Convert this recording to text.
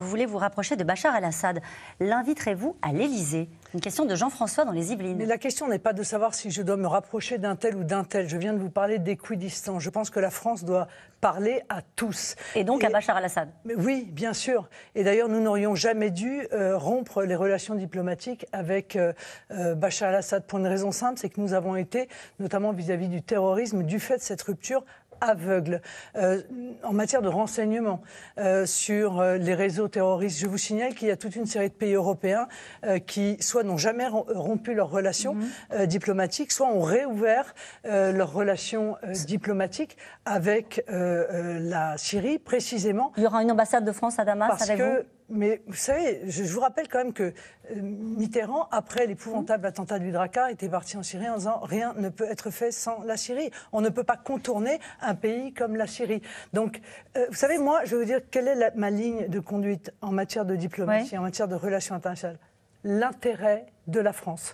Vous voulez vous rapprocher de Bachar al assad L'inviterez-vous à l'Élysée Une question de Jean-François dans les Yvelines. Mais la question n'est pas de savoir si je dois me rapprocher d'un tel ou d'un tel. Je viens de vous parler d'équidistance. Je pense que la France doit parler à tous. Et donc à Bachar al assad Oui, bien sûr. Et d'ailleurs, nous n'aurions jamais dû euh, rompre les relations diplomatiques avec euh, euh, Bachar al assad pour une raison simple, c'est que nous avons été, notamment vis à -vis du terrorisme, du fait de cette rupture, aveugle euh, en matière de renseignement euh, sur euh, les réseaux terroristes. Je vous signale qu'il y a toute une série de pays européens qui soit n'ont jamais rompu leurs relations mhm. diplomatiques, soit ont réouvert leurs relations diplomatiques avec la Syrie précisément. Il y aura une ambassade de France à Damas avec vous mais vous savez, je, vous rappelle quand même que euh, Mitterrand, après l'épouvantable mmh. attentat du Hydraka était parti en Syrie en disant rien ne peut être fait sans la Syrie. On ne peut pas contourner un pays comme la Syrie. Donc, euh, vous savez, moi, je vais vous dire quelle est ma ligne de conduite en matière de diplomatie, en matière de relations internationales. L'intérêt de la France.